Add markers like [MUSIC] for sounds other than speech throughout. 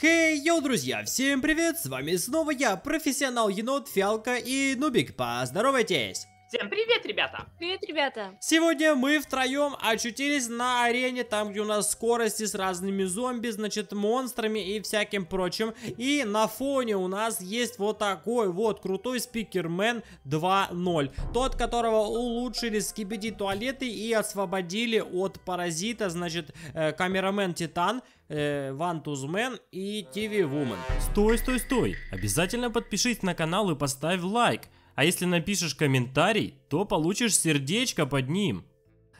Хей, hey, йоу, друзья, всем привет, с вами снова я, профессионал енот, фиалка и нубик, поздоровайтесь! Всем привет, ребята! Привет, ребята! Сегодня мы втроем очутились на арене, там, где у нас скорости с разными зомби, значит, монстрами и всяким прочим. И на фоне у нас есть вот такой вот крутой спикермен 2.0. Тот, которого улучшили скибиди туалеты и освободили от паразита, значит, э, камерамен Титан э, Вантузмен и Тиви Вумен. Стой, стой, стой! Обязательно подпишись на канал и поставь лайк. А если напишешь комментарий, то получишь сердечко под ним.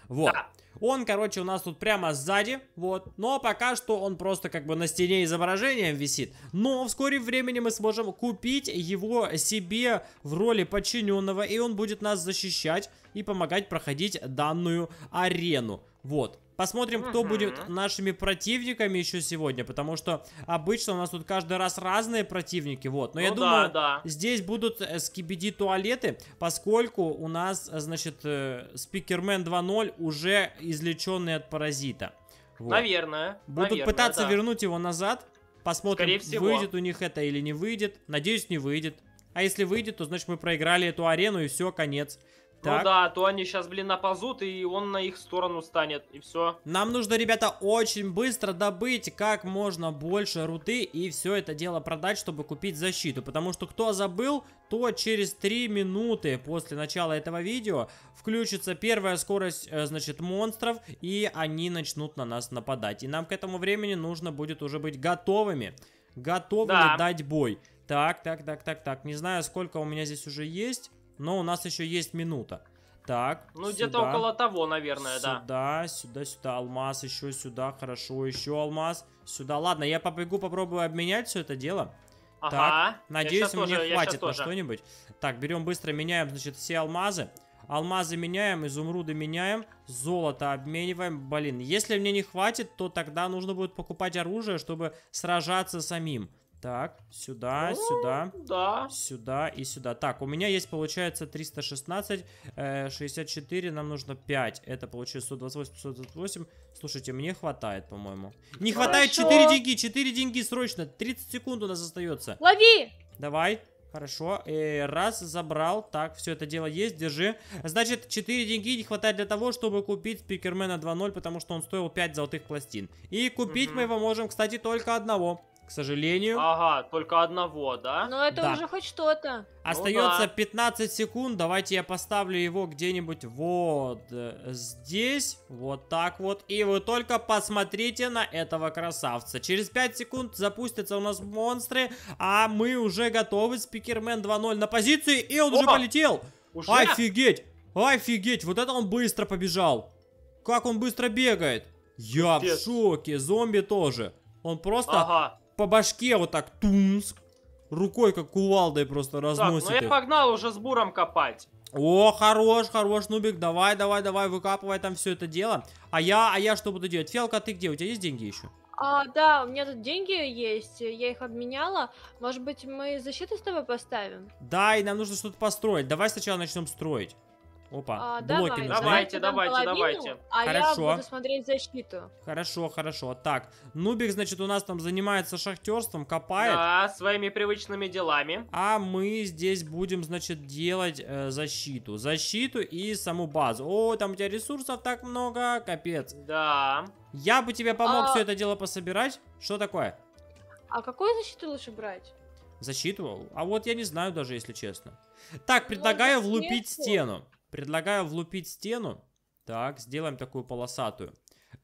Вот. Да. Он, короче, у нас тут прямо сзади, вот. Но пока что он просто как бы на стене изображением висит. Но вскоре времени мы сможем купить его себе в роли подчиненного, и он будет нас защищать и помогать проходить данную арену. Вот. Посмотрим, кто будет нашими противниками еще сегодня, потому что обычно у нас тут каждый раз разные противники, вот. Но ну я думаю, да. здесь будут э, скибиди туалеты, поскольку у нас, э, значит, э, спикермен 2.0 уже излеченный от паразита. Вот. Наверное. Будут наверное, пытаться да. вернуть его назад. Посмотрим, выйдет у них это или не выйдет. Надеюсь, не выйдет. А если выйдет, то значит мы проиграли эту арену и все, конец. Ну так. Ну да, то они сейчас, блин, наползут, и он на их сторону станет, и все. Нам нужно, ребята, очень быстро добыть как можно больше руты и все это дело продать, чтобы купить защиту. Потому что кто забыл, то через 3 минуты после начала этого видео включится первая скорость, э, значит, монстров, и они начнут на нас нападать. И нам к этому времени нужно будет уже быть готовыми. Готовыми да. дать бой. Так, так, так, так, так. Не знаю, сколько у меня здесь уже есть но у нас еще есть минута. Так, Ну, где-то около того, наверное, сюда, да. Сюда, сюда, сюда, алмаз, еще сюда, хорошо, еще алмаз, сюда. Ладно, я побегу, попробую обменять все это дело. Ага, так, надеюсь, мне тоже, хватит на что-нибудь. Так, берем быстро, меняем, значит, все алмазы. Алмазы меняем, изумруды меняем, золото обмениваем. Блин, если мне не хватит, то тогда нужно будет покупать оружие, чтобы сражаться самим. Так, сюда, О, ну, сюда, да. сюда и сюда. Так, у меня есть, получается, 316, 64, э, нам нужно 5. Это получилось 128, 128. Слушайте, мне хватает, по-моему. Не Хорошо. хватает 4 деньги, 4 деньги срочно. 30 секунд у нас остается. Лови! Давай. Хорошо, э, раз, забрал, так, все это дело есть, держи. Значит, 4 деньги не хватает для того, чтобы купить Спикермена 2.0, потому что он стоил 5 золотых пластин. И купить угу. мы его можем, кстати, только одного к сожалению. Ага, только одного, да? Ну это да. уже хоть что-то. Остается ну, да. 15 секунд, давайте я поставлю его где-нибудь вот э, здесь, вот так вот. И вы только посмотрите на этого красавца. Через 5 секунд запустятся у нас монстры, а мы уже готовы. Спикермен 2.0 на позиции, и он Опа! уже полетел. Уже? Офигеть, офигеть, вот это он быстро побежал. Как он быстро бегает. Я Пипец. в шоке, зомби тоже. Он просто ага по башке вот так тумс. Рукой как кувалдой просто разносит. Так, ну я их. погнал уже с буром копать. О, хорош, хорош, Нубик, давай, давай, давай, выкапывай там все это дело. А я, а я что буду делать? Фелка, а ты где? У тебя есть деньги еще? А, да, у меня тут деньги есть, я их обменяла. Может быть, мы защиту с тобой поставим? Да, и нам нужно что-то построить. Давай сначала начнем строить. Опа, а, блоки. Давай, давайте, давайте, половину, давайте. А хорошо. я буду смотреть защиту. Хорошо, хорошо. Так, Нубик, значит, у нас там занимается шахтерством, копает. Да, своими привычными делами. А мы здесь будем, значит, делать э, защиту. Защиту и саму базу. О, там у тебя ресурсов так много, капец. Да. Я бы тебе помог а... все это дело пособирать. Что такое? А какую защиту лучше брать? Защиту? А вот я не знаю даже, если честно. Так, предлагаю Может, влупить стену. Предлагаю влупить стену. Так, сделаем такую полосатую.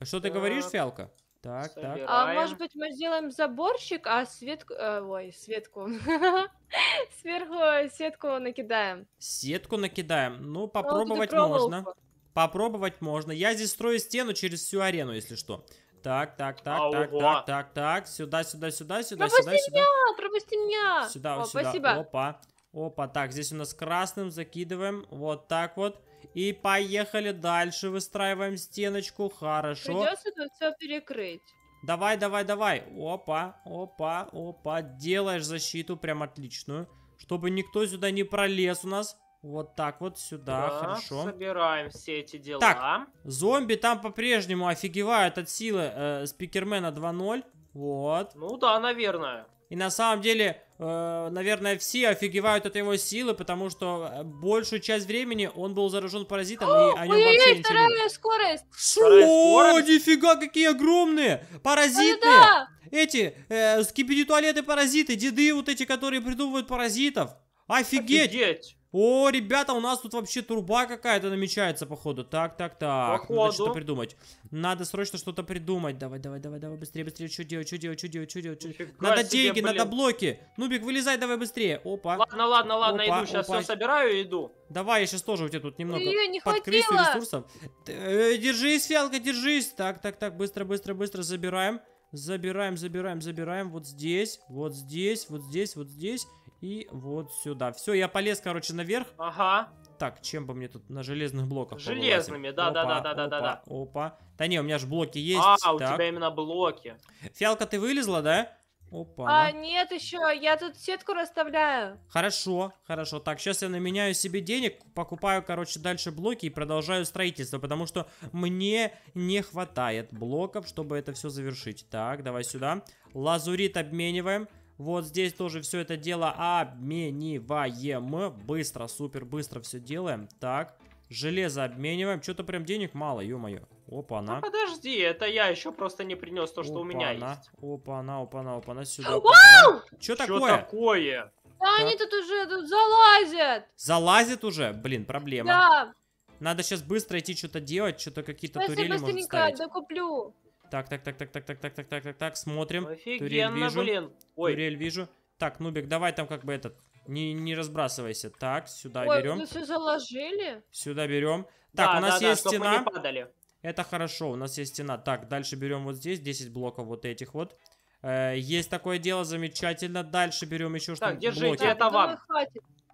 Что так. ты говоришь, Фиалка? Так, Собираем. так. А может быть мы сделаем заборщик, а свет... Э, ой, светку. [LAUGHS] Сверху э, сетку накидаем. Сетку накидаем? Ну, ну попробовать можно. Попробовать можно. Я здесь строю стену через всю арену, если что. Так, так, так, а, так, так, так, так, сюда, сюда, сюда, сюда, пропусти сюда, меня, сюда. Пропусти меня, пропусти меня. Сюда, О, сюда. Спасибо. Опа. Опа, так, здесь у нас красным закидываем. Вот так вот. И поехали дальше, выстраиваем стеночку. Хорошо. Придется тут все перекрыть. Давай, давай, давай. Опа, опа, опа. Делаешь защиту прям отличную. Чтобы никто сюда не пролез у нас. Вот так вот сюда, да, хорошо. собираем все эти дела. Так, зомби там по-прежнему офигевают от силы э, спикермена 2.0. Вот. Ну да, наверное. И на самом деле, э, наверное, все офигевают от его силы, потому что э, большую часть времени он был заражен паразитом, и о нем Ой, вообще ой, ничего вторая скорость! Что? нифига, какие огромные! Паразитные! да, да. Эти, э, скипиди туалеты паразиты, деды вот эти, которые придумывают паразитов. Офигеть! Офигеть. О, ребята, у нас тут вообще труба какая-то намечается, походу. Так, так, так. Походу. Надо что-то придумать. Надо срочно что-то придумать. Давай, давай, давай, давай, быстрее, быстрее. Что делать, что делать, что делать, что делать? Нифига надо себе, деньги, блин. надо блоки. Нубик, вылезай, давай быстрее. Опа. Ладно, ладно, ладно, опа, иду, сейчас опа. все собираю и иду. Давай, я сейчас тоже у тебя тут немного Её не подкрыслю ресурсов. Э, держись, фиалка, держись. Так, так, так, быстро, быстро, быстро забираем. Забираем, забираем, забираем. Вот здесь, вот здесь, вот здесь, вот здесь. И вот сюда. Все, я полез, короче, наверх. Ага. Так, чем бы мне тут на железных блоках Железными, да, да, да, да, да, да, да. Опа. Да не, у меня же блоки есть. А, так. у тебя именно блоки. Фиалка, ты вылезла, да? Опа. А, нет еще, я тут сетку расставляю. Хорошо, хорошо. Так, сейчас я наменяю себе денег, покупаю, короче, дальше блоки и продолжаю строительство, потому что мне не хватает блоков, чтобы это все завершить. Так, давай сюда. Лазурит обмениваем. Вот здесь тоже все это дело обмениваем. Быстро, супер быстро все делаем. Так, железо обмениваем. Что-то прям денег мало, ё-моё. Опа-на. Ну, подожди, это я еще просто не принес то, что опа у меня есть. Опа-на, опа-на, опа-на, сюда. Вау! Что такое? Что такое? Да так. они тут уже тут залазят. Залазят уже? Блин, проблема. Да. Надо сейчас быстро идти что-то делать, что-то какие-то турели можно ставить. Я быстренько так, так, так, так, так, так, так, так, так, так, так, смотрим. Офигенно, Турель вижу. блин. Ой. Турель вижу. Так, Нубик, давай там как бы этот, не, не разбрасывайся. Так, сюда Ой, берем. Ой, мы все заложили? Сюда берем. Так, да, у нас да, есть да, стена. не падали. Это хорошо, у нас есть стена. Так, дальше берем вот здесь 10 блоков вот этих вот. Э, есть такое дело, замечательно. Дальше берем еще что-то. Так, держите, блоки. это вам.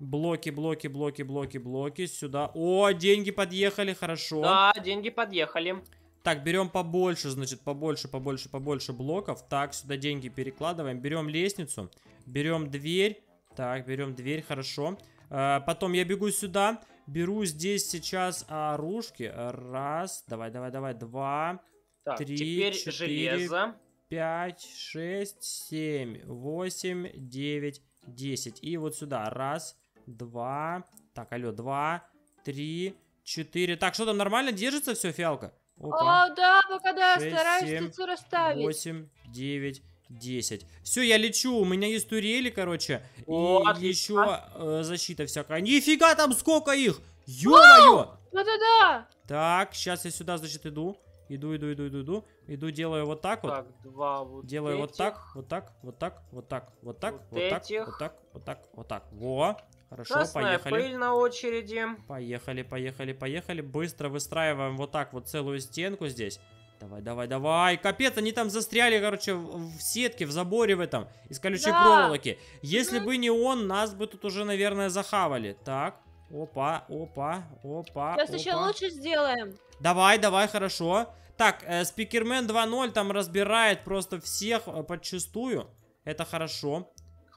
Блоки, блоки, блоки, блоки, блоки. Сюда. О, деньги подъехали, хорошо. Да, деньги подъехали. Так, берем побольше, значит, побольше, побольше, побольше блоков. Так, сюда деньги перекладываем. Берем лестницу, берем дверь. Так, берем дверь, хорошо. А, потом я бегу сюда, беру здесь сейчас оружки. Раз, давай, давай, давай, два, так, три, четыре, железо. пять, шесть, семь, восемь, девять, десять. И вот сюда, раз, два, так, алло, два, три, четыре. Так, что там, нормально держится все, фиалка? Опа. О, а, да, пока да, 6, стараюсь 7, птицу расставить. 8, 9, 10. Все, я лечу, у меня есть турели, короче. О, и отлично. еще э, защита всякая. Нифига там сколько их! Ё-моё! Да-да-да! Так, сейчас я сюда, значит, иду. Иду, иду, иду, иду, иду. Иду, делаю вот так, так вот. Два вот делаю этих. вот так, вот так, вот так, вот так, вот так, вот, вот так, вот так, вот так, вот так. Во. Хорошо, Красная поехали. пыль на очереди. Поехали, поехали, поехали. Быстро выстраиваем вот так вот целую стенку здесь. Давай, давай, давай. Капец, они там застряли, короче, в, сетке, в заборе в этом, из колючей да. проволоки. Если бы не он, нас бы тут уже, наверное, захавали. Так, опа, опа, опа. Сейчас опа. еще лучше сделаем. Давай, давай, хорошо. Так, э, Спикермен 2.0 там разбирает просто всех э, подчастую. Это хорошо.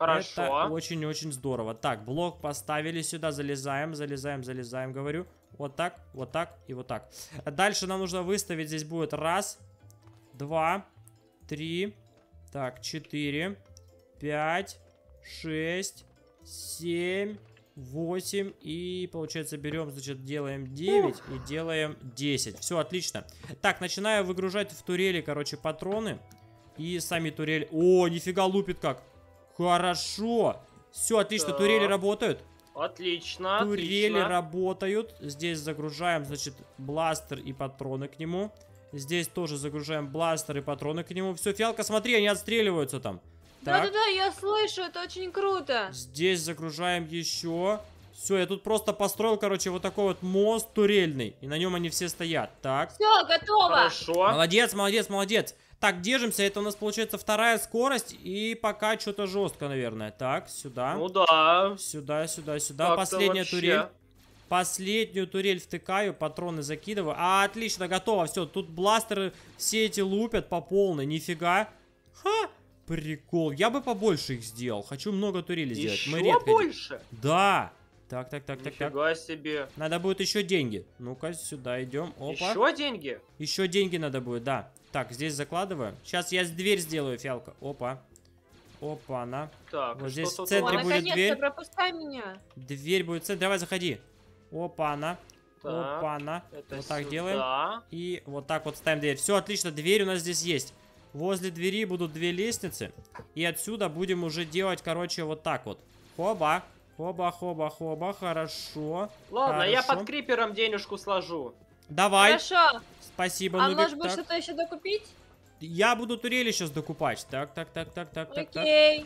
Хорошо. Это очень-очень здорово. Так, блок поставили сюда, залезаем, залезаем, залезаем, говорю. Вот так, вот так и вот так. Дальше нам нужно выставить, здесь будет раз, два, три, так, четыре, пять, шесть, семь, 8 и получается берем, значит, делаем 9 и делаем 10. Все, отлично. Так, начинаю выгружать в турели, короче, патроны. И сами турель... О, нифига лупит как. Хорошо. Все, отлично, так. турели работают. Отлично, Турели отлично. работают. Здесь загружаем, значит, бластер и патроны к нему. Здесь тоже загружаем бластер и патроны к нему. Все, фиалка, смотри, они отстреливаются там. Да-да-да, я слышу, это очень круто. Здесь загружаем еще. Все, я тут просто построил, короче, вот такой вот мост турельный. И на нем они все стоят. Так. Все, готово. Хорошо. Молодец, молодец, молодец. Так, держимся. Это у нас получается вторая скорость. И пока что-то жестко, наверное. Так, сюда. Ну да. Сюда, сюда, сюда. Последняя турель. Последнюю турель втыкаю, патроны закидываю. А, отлично, готово. Все, тут бластеры все эти лупят по полной. Нифига. Ха! Прикол. Я бы побольше их сделал. Хочу много турелей сделать. Еще Мы редко... больше? Да. Так, так, так, так, Нифига себе. Надо будет еще деньги. Ну-ка, сюда идем. Опа. Еще деньги? Еще деньги надо будет, да. Так, здесь закладываю. Сейчас я дверь сделаю, фиалка. Опа. Опа, она. Так, вот здесь в центре О, будет дверь. пропускай меня. Дверь будет в центре. Давай, заходи. Опа, она. Так, Опа, она. Это вот так сюда. делаем. И вот так вот ставим дверь. Все, отлично, дверь у нас здесь есть. Возле двери будут две лестницы. И отсюда будем уже делать, короче, вот так вот. Хоба. Хоба, хоба, хоба, хорошо. Ладно, хорошо. я под крипером денежку сложу. Давай. Хорошо. Спасибо, А Нубик. может быть что-то еще докупить? Я буду турели сейчас докупать. Так, так, так, так, так, так, так. Окей.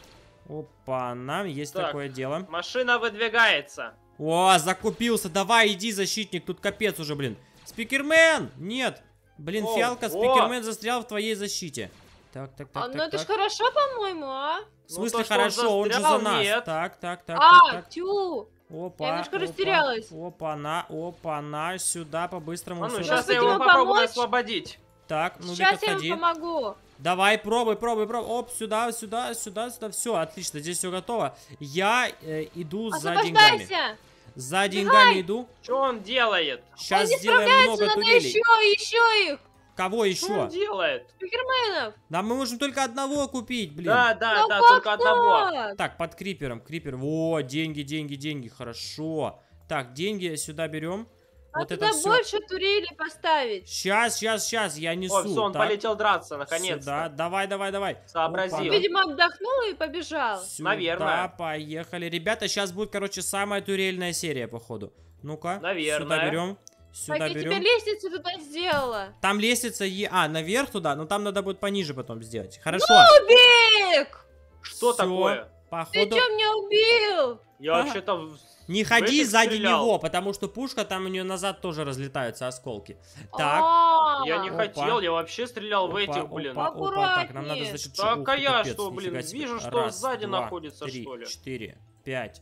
Опа, нам есть так, такое дело. Машина выдвигается. О, закупился. Давай, иди, защитник. Тут капец уже, блин. Спикермен! Нет. Блин, о, фиалка, о. спикермен застрял в твоей защите. Так, так, так. А, так, ну так, это так. ж хорошо, по-моему, а? В ну, смысле ну, то, хорошо? Он, застрял, он же за нас. Нет. Так, так, так. А, так, так. тю. Опа, я немножко опа, растерялась. Опа, на, опа, на, сюда по-быстрому. А ну, сейчас Может, я его попробую помочь? освободить. Так, ну Сейчас я отходи. вам помогу. Давай, пробуй, пробуй, пробуй. Оп, сюда, сюда, сюда, сюда. Все, отлично, здесь все готово. Я э, иду за деньгами. За деньгами Давай. иду. Что он делает? Сейчас он не сделаем много надо турелей. еще, еще их. Кого еще? Что он делает? Суперменов. Да, мы можем только одного купить, блин. Да, да, Но ну, да, только так? одного. Так, под крипером, крипер. Во, деньги, деньги, деньги, хорошо. Так, деньги сюда берем. А вот туда больше турели поставить. Сейчас, сейчас, сейчас, я несу. О, все, он так. полетел драться, наконец. Да, давай, давай, давай. Сообразил. Опа. Ну, видимо, отдохнул и побежал. Сюда, Наверное. поехали. Ребята, сейчас будет, короче, самая турельная серия, походу. Ну-ка, сюда берем. Сюда так, я тебе лестницу туда сделала. Там лестница е... А, наверх туда, но там надо будет пониже потом сделать. Хорошо. Нубик! Что Всё, такое? Походу... Ты что меня убил? Я а? вообще-то... Не ходи сзади стрелял. него, потому что пушка, там у нее назад тоже разлетаются осколки. Так. А -а -а. Я не опа. хотел, я вообще стрелял в этих, блин. Опа, опа, так, нам надо, значит, Так, а я что, блин, вижу, что сзади находится, что ли? четыре, пять,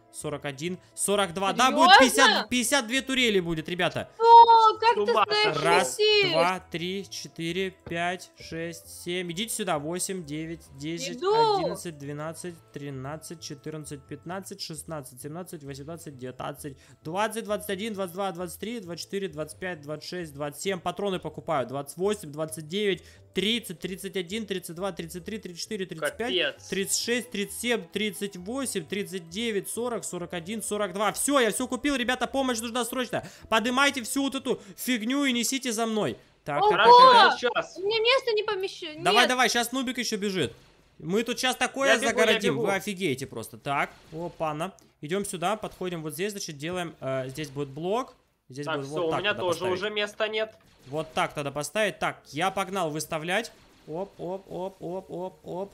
41, 42. Серьезно? Да, будет 50, 52 турели будет, ребята. О, как ты знаешь, Раз, два, три, четыре, пять, шесть, семь. Идите сюда. Восемь, девять, десять, одиннадцать, двенадцать, тринадцать, четырнадцать, пятнадцать, шестнадцать, семнадцать, восемнадцать, девятнадцать, двадцать, двадцать один, двадцать два, двадцать три, двадцать четыре, двадцать пять, двадцать шесть, двадцать семь. Патроны покупаю. Двадцать восемь, двадцать девять, 30, 31, 32, 33, 34, 35, Капец. 36, 37, 38, 39, 40, 41, 42. Все, я все купил, ребята, помощь нужна срочно. Поднимайте всю вот эту фигню и несите за мной. Так, Ого! так, так, так. Мне место не помещено. Давай, давай, сейчас Нубик еще бежит. Мы тут сейчас такое я бегу, загородим, я бегу. вы офигеете просто. Так, опа, на. Идем сюда, подходим вот здесь, значит, делаем, э, здесь будет блок. Здесь так, все, вот так у меня тоже поставить. уже места нет. Вот так надо поставить. Так, я погнал выставлять. Оп, оп, оп, оп, оп, оп.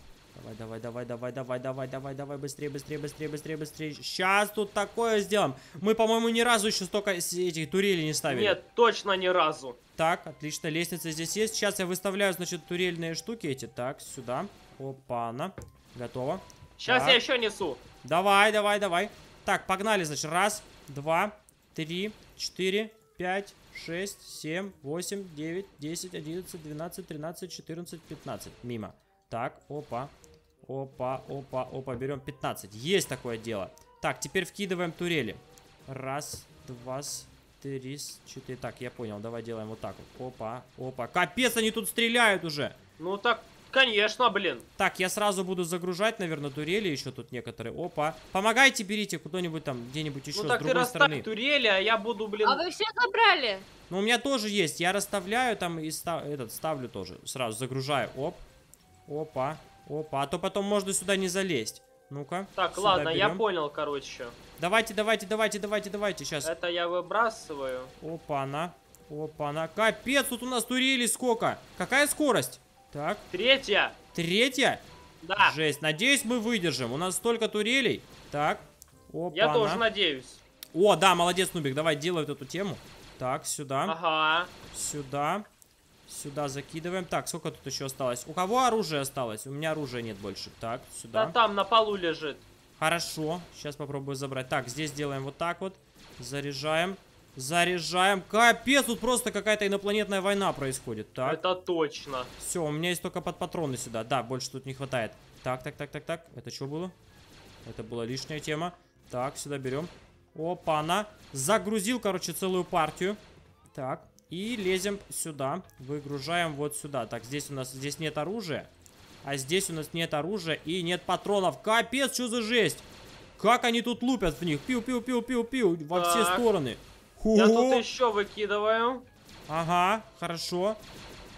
Давай, давай, давай, давай, давай, давай, давай, давай, быстрее, быстрее, быстрее, быстрее, быстрее. Сейчас тут такое сделаем. Мы, по-моему, ни разу еще столько этих турелей не ставили. Нет, точно ни разу. Так, отлично, лестница здесь есть. Сейчас я выставляю, значит, турельные штуки эти. Так, сюда. Опа-на. Готово. Сейчас так. я еще несу. Давай, давай, давай. Так, погнали, значит, раз, два, три, 4, 5, 6, 7, 8, 9, 10, 11, 12, 13, 14, 15. Мимо. Так, опа. Опа, опа, опа. Берем 15. Есть такое дело. Так, теперь вкидываем турели. Раз, два, три, четыре. Так, я понял. Давай делаем вот так вот. Опа, опа. Капец, они тут стреляют уже. Ну так Конечно, блин. Так, я сразу буду загружать, наверное, турели еще тут некоторые. Опа. Помогайте, берите куда-нибудь там, где-нибудь еще ну, так с другой ты стороны. турели, а я буду, блин... А вы все забрали? Ну, у меня тоже есть. Я расставляю там и став... этот, ставлю тоже. Сразу загружаю. Оп. Опа. Опа. А то потом можно сюда не залезть. Ну-ка. Так, ладно, берем. я понял, короче. Давайте, давайте, давайте, давайте, давайте. Сейчас. Это я выбрасываю. опа она. опа она. Капец, тут у нас турели сколько. Какая скорость? Так. Третья. Третья? Да. Жесть. Надеюсь, мы выдержим. У нас столько турелей. Так. Опа, Я тоже надеюсь. О, да, молодец, Нубик. Давай, делай вот эту тему. Так, сюда. Ага. Сюда. Сюда закидываем. Так, сколько тут еще осталось? У кого оружие осталось? У меня оружия нет больше. Так, сюда. Да там, на полу лежит. Хорошо. Сейчас попробую забрать. Так, здесь делаем вот так вот. Заряжаем. Заряжаем. Капец, тут просто какая-то инопланетная война происходит. Так. Это точно. Все, у меня есть только под патроны сюда. Да, больше тут не хватает. Так, так, так, так, так. Это что было? Это была лишняя тема. Так, сюда берем. опа она Загрузил, короче, целую партию. Так. И лезем сюда. Выгружаем вот сюда. Так, здесь у нас здесь нет оружия. А здесь у нас нет оружия и нет патронов. Капец, что за жесть! Как они тут лупят в них? Пиу-пиу-пиу-пиу-пиу во так. все стороны. Ху -ху. Я тут еще выкидываю. Ага, хорошо.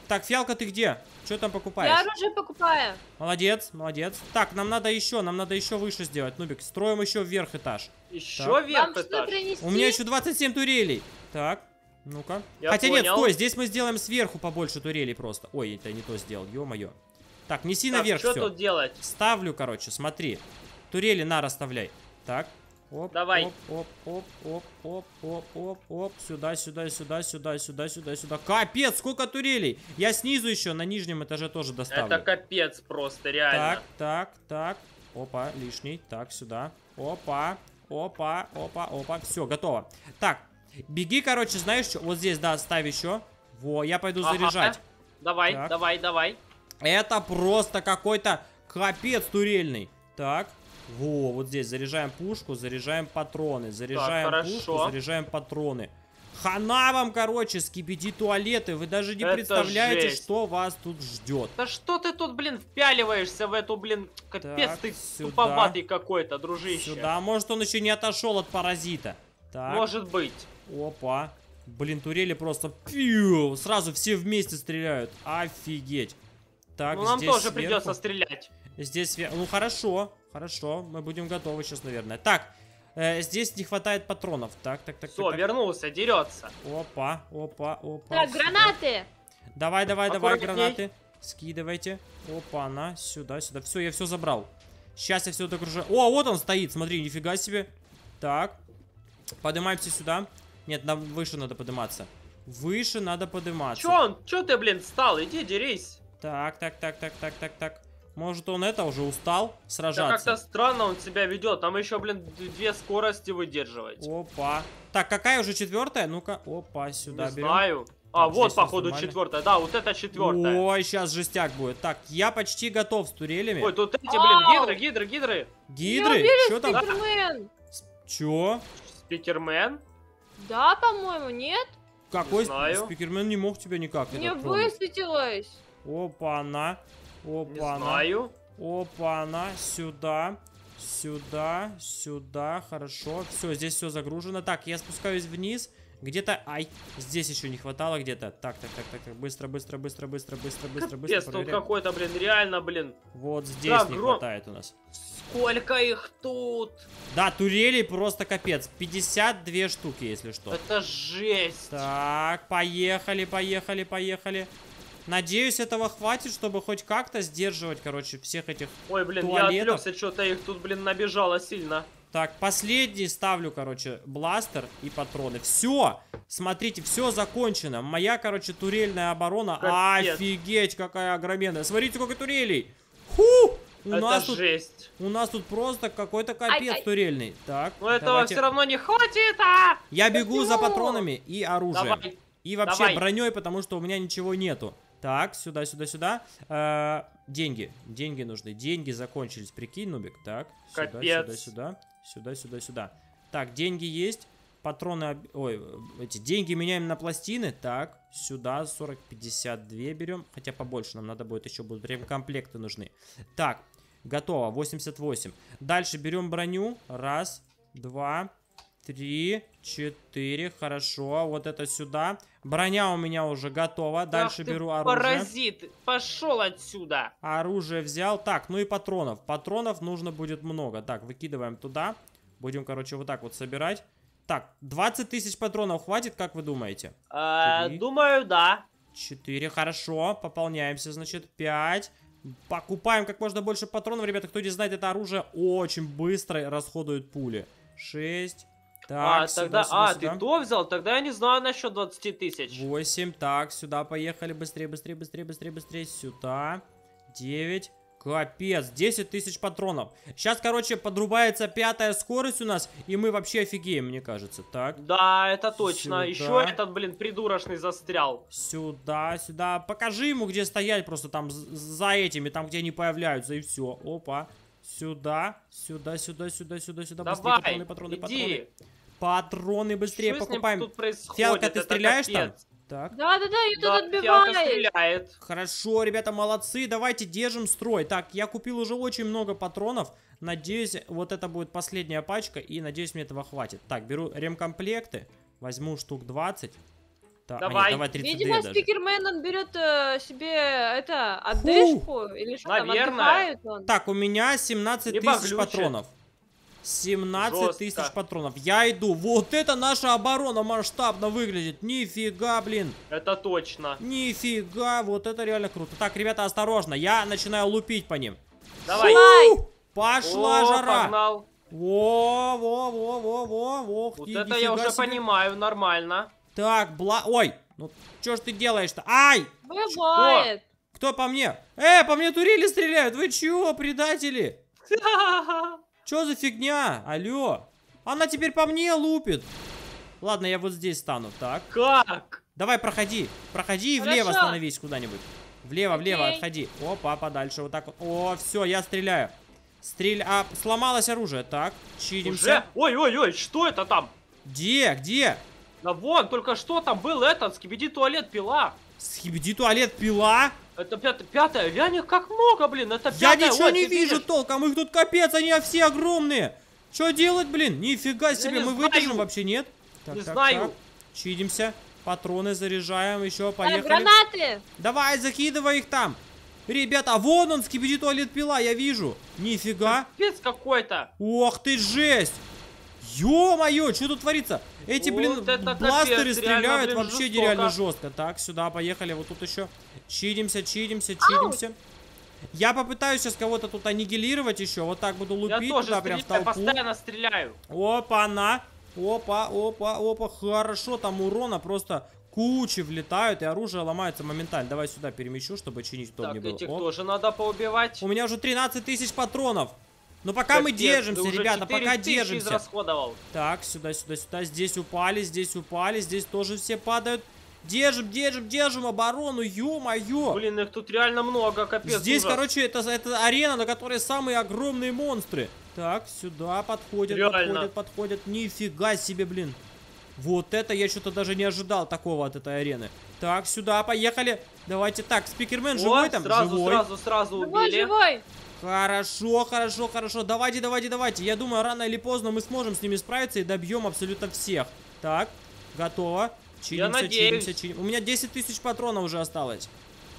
Так, фиалка, ты где? Что там покупаешь? Я оружие покупаю. Молодец, молодец. Так, нам надо еще, нам надо еще выше сделать, Нубик. Строим еще вверх этаж. Еще так. вверх Вам этаж? У меня еще 27 турелей. Так, ну-ка. Хотя понял. нет, стой, здесь мы сделаем сверху побольше турелей просто. Ой, это не то сделал, ё-моё. Так, неси так, наверх что все. тут делать? Ставлю, короче, смотри. Турели на, расставляй. Так, Оп, Давай. Оп, оп, оп, оп, оп, оп, оп. оп, Сюда, сюда, сюда, сюда, сюда, сюда, сюда. Капец, сколько турелей. Я снизу еще на нижнем этаже тоже доставлю. Это капец просто, реально. Так, так, так. Опа, лишний. Так, сюда. Опа, опа, опа, опа. Все, готово. Так, беги, короче, знаешь, что? вот здесь, да, ставь еще. Во, я пойду ага. заряжать. Давай, так. давай, давай. Это просто какой-то капец турельный. Так, во, вот здесь заряжаем пушку, заряжаем патроны, заряжаем так, пушку, заряжаем патроны. Хана вам, короче, скипяти туалеты. Вы даже не Это представляете, жесть. что вас тут ждет. Да что ты тут, блин, впяливаешься в эту, блин, капец, так, ты сюда. туповатый какой-то, дружище. Да, может, он еще не отошел от паразита. Так. Может быть. Опа. Блин, турели просто пью, сразу все вместе стреляют. Офигеть. Так, ну, нам тоже сверху. придется стрелять. Здесь... Ну, хорошо. Хорошо. Мы будем готовы сейчас, наверное. Так. Э, здесь не хватает патронов. Так, так, так. Все, так, вернулся, так. дерется. Опа, опа, опа. Так, гранаты. Давай, давай, давай, гранаты. Скидывайте. Опа, на, сюда, сюда. Все, я все забрал. Сейчас я все это окружаю. О, вот он стоит, смотри, нифига себе. Так. Поднимаемся сюда. Нет, нам выше надо подниматься. Выше надо подниматься. Че он? Че ты, блин, встал? Иди, дерись. Так, так, так, так, так, так, так. Может, он это уже устал сражаться? Да как-то странно он себя ведет. Там еще, блин, две скорости выдерживать. Опа. Так, какая уже четвертая? Ну-ка, опа, сюда Не берем. знаю. А, так, вот, походу, четвертая. Да, вот это четвертая. Ой, сейчас жестяк будет. Так, я почти готов с турелями. Ой, тут эти, блин, гидры, гидры, гидры. Гидры? Что там? Спикермен. Че? Спикермен? Да, по-моему, нет? Какой не спикермен не мог тебя никак? Не высветилось. Опа, она. Опа. Не знаю. Опа, она сюда. Сюда, сюда, хорошо. Все, здесь все загружено. Так, я спускаюсь вниз. Где-то, ай, здесь еще не хватало где-то. Так, так, так, так, быстро, быстро, быстро, быстро, быстро, быстро, быстро. Капец, ну какой-то, блин, реально, блин. Вот здесь да, не гром... хватает у нас. Сколько их тут? Да, турелей просто капец. 52 штуки, если что. Это жесть. Так, поехали, поехали, поехали. Надеюсь, этого хватит, чтобы хоть как-то сдерживать, короче, всех этих Ой, блин, туалетов. я отвлекся, что-то их тут, блин, набежало сильно. Так, последний ставлю, короче, бластер и патроны. Все, смотрите, все закончено. Моя, короче, турельная оборона. Капец. Офигеть, какая огроменная. Смотрите, сколько турелей. Ху! У это нас жесть. Тут, у нас тут просто какой-то капец ай, ай. турельный. Так, Но этого все равно не хватит, а! Я бегу Почему? за патронами и оружием. Давай. И вообще броней, потому что у меня ничего нету. Так, сюда, сюда, сюда. Э, деньги. Деньги нужны. Деньги закончились. Прикинь, Нубик. Так, сюда, Капец. сюда, сюда. Сюда, сюда, сюда. Так, деньги есть. Патроны... Ой, эти деньги меняем на пластины. Так, сюда 40-52 берем. Хотя побольше нам надо будет еще будут. Прям комплекты нужны. Так, готово. 88. Дальше берем броню. Раз, два, три, четыре. Хорошо, вот это сюда. Броня у меня уже готова. Дальше Ах беру ты оружие. Паразит, пошел отсюда. Оружие взял. Так, ну и патронов. Патронов нужно будет много. Так, выкидываем туда. Будем, короче, вот так вот собирать. Так, 20 тысяч патронов хватит, как вы думаете? Э, три, думаю, да. Четыре, хорошо. Пополняемся, значит, пять. Покупаем как можно больше патронов, ребята. Кто не знает, это оружие очень быстро расходует пули. Шесть. Так, а, сюда, тогда, сюда, а, сюда. ты то взял? Тогда я не знаю насчет 20 тысяч. 8, так, сюда поехали, быстрее, быстрее, быстрее, быстрее, быстрее, сюда, 9, капец, 10 тысяч патронов. Сейчас, короче, подрубается пятая скорость у нас, и мы вообще офигеем, мне кажется, так? Да, это точно, сюда. еще этот, блин, придурочный застрял. Сюда, сюда, покажи ему, где стоять просто там за этими, там, где они появляются, и все, опа. Сюда, сюда, сюда, сюда, сюда, сюда. Давай, быстрее, патроны, патроны, иди. патроны. Патроны быстрее Что покупаем. Тут Фиалка, ты стреляешь капец. там? Так. Да, да, да, и тут да, отбиваю. Хорошо, ребята, молодцы. Давайте держим строй. Так, я купил уже очень много патронов. Надеюсь, вот это будет последняя пачка. И надеюсь, мне этого хватит. Так, беру ремкомплекты. Возьму штук 20. Да, давай. А нет, давай 32 Видимо, даже. Спикермен, он берет э, себе, это, отдышку, Фу. или что Наверное. там, отдыхает он. Так, у меня 17 тысяч патронов. 17 Жестко. тысяч патронов. Я иду. Вот это наша оборона масштабно выглядит. Нифига, блин. Это точно. Нифига, вот это реально круто. Так, ребята, осторожно. Я начинаю лупить по ним. Давай. Фу! Пошла О, жара. Погнал. Во, во, во, во, во, во. Вот это я уже себе. понимаю, нормально. Так, бла... Ой, ну что ж ты делаешь-то? Ай! Бывает. Что? Кто по мне? Э, по мне турели стреляют. Вы чего, предатели? [LAUGHS] Чё за фигня? Алё? Она теперь по мне лупит. Ладно, я вот здесь стану. Так. Как? Давай, проходи. Проходи и Хорошо. влево остановись куда-нибудь. Влево, Окей. влево, отходи. Опа, подальше. Вот так вот. О, все, я стреляю. Стрель... А, сломалось оружие. Так, чиримся. Ой-ой-ой, что это там? Где, где? Да вон, только что там был этот, скибиди туалет пила. Скибиди туалет пила? Это пятая, пятая, я как много, блин, это пятая. Я ничего Ой, не вижу видишь? толком, их тут капец, они все огромные. Что делать, блин? Нифига себе, мы знаю. выдержим вообще, нет? Так, не так, знаю. Так. Чидимся, патроны заряжаем, еще поехали. А гранаты! Давай, закидывай их там. Ребята, вон он, скибиди туалет пила, я вижу. Нифига. Капец какой-то. Ох ты, жесть. Ё-моё, что тут творится? Эти, блин, вот это бластеры стреляют реально, блин, вообще жестоко. нереально жестко. Так, сюда поехали. Вот тут еще чидимся, чидимся, чидимся. Я попытаюсь сейчас кого-то тут аннигилировать еще. Вот так буду лупить Я тоже туда прям в толпу. постоянно стреляю. Опа-на. Опа, опа, опа. Хорошо, там урона просто кучи влетают, и оружие ломается моментально. Давай сюда перемещу, чтобы чинить кто мне было. Так, этих Оп. тоже надо поубивать. У меня уже 13 тысяч патронов. Но ну, пока Капец, мы держимся, ребята, пока держимся. Израсходовал. Так, сюда, сюда, сюда. Здесь упали, здесь упали, здесь тоже все падают. Держим, держим, держим оборону, ё-моё! Блин, их тут реально много, капец. Здесь, ужас. короче, это, это арена, на которой самые огромные монстры. Так, сюда подходят, реально. подходят, подходят. Нифига себе, блин. Вот это я что-то даже не ожидал такого от этой арены. Так, сюда, поехали. Давайте так, спикермен вот, живой там? Сразу, живой. сразу, сразу убили. Живой, живой. Хорошо, хорошо, хорошо. Давайте, давайте, давайте. Я думаю, рано или поздно мы сможем с ними справиться и добьем абсолютно всех. Так, готово. Чинимся, Я надеюсь. чинимся, чинимся. У меня 10 тысяч патронов уже осталось.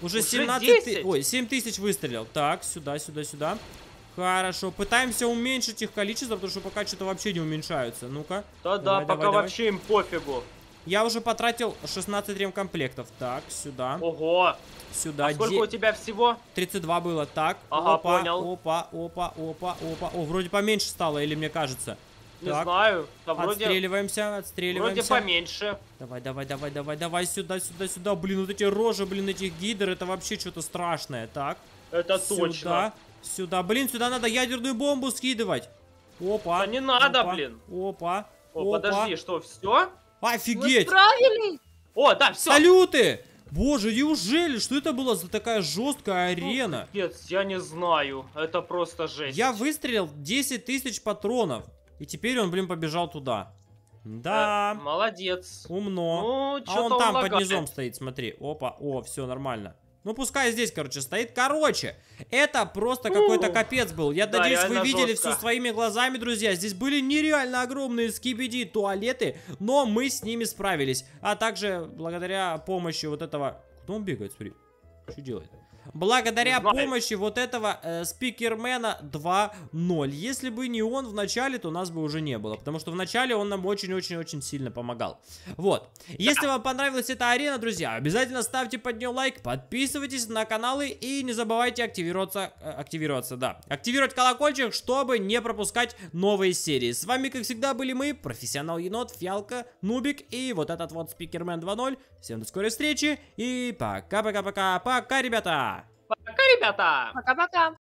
Уже, уже 17 тысяч. Ой, 7 тысяч выстрелил. Так, сюда, сюда, сюда. Хорошо, пытаемся уменьшить их количество, потому что пока что-то вообще не уменьшаются. Ну-ка. Да-да, пока давай. вообще им пофигу. Я уже потратил 16 ремкомплектов. Так, сюда. Ого! Сюда. А сколько де... у тебя всего? 32 было. Так, ага, опа, понял. опа, опа, опа, опа. О, вроде поменьше стало, или мне кажется. Не так. знаю. Там вроде... Отстреливаемся, отстреливаемся. Вроде поменьше. Давай, давай, давай, давай, давай, сюда, сюда, сюда. Блин, вот эти рожи, блин, этих гидр, это вообще что-то страшное. Так. Это сюда, точно. Сюда, блин, сюда надо ядерную бомбу скидывать. Опа. Да не надо, опа, блин. Опа. О, опа. подожди, что, все? Офигеть! Мы О, да, все! Салюты! Боже, неужели? Что это была за такая жесткая ну, арена? Ну, нет, я не знаю. Это просто жесть. Я выстрелил 10 тысяч патронов. И теперь он, блин, побежал туда. Да. Э, молодец. Умно. Ну, а он там лагает. под низом стоит, смотри. Опа, о, все нормально. Ну, пускай здесь, короче, стоит. Короче, это просто какой-то капец был. Я да, надеюсь, вы видели жестко. все своими глазами, друзья. Здесь были нереально огромные скибиди туалеты, но мы с ними справились. А также благодаря помощи вот этого... Кто он бегает, смотри? Что делает? Благодаря помощи вот этого э, спикермена 2.0. Если бы не он в начале, то нас бы уже не было. Потому что в начале он нам очень-очень-очень сильно помогал. Вот. Да. Если вам понравилась эта арена, друзья, обязательно ставьте под нее лайк, подписывайтесь на каналы и не забывайте активироваться. Э, активироваться, да. Активировать колокольчик, чтобы не пропускать новые серии. С вами, как всегда, были мы, профессионал енот, фиалка, нубик и вот этот вот спикермен 2.0. Всем до скорой встречи и пока-пока-пока. Пока, ребята! Пока, ребята! Пока-пока!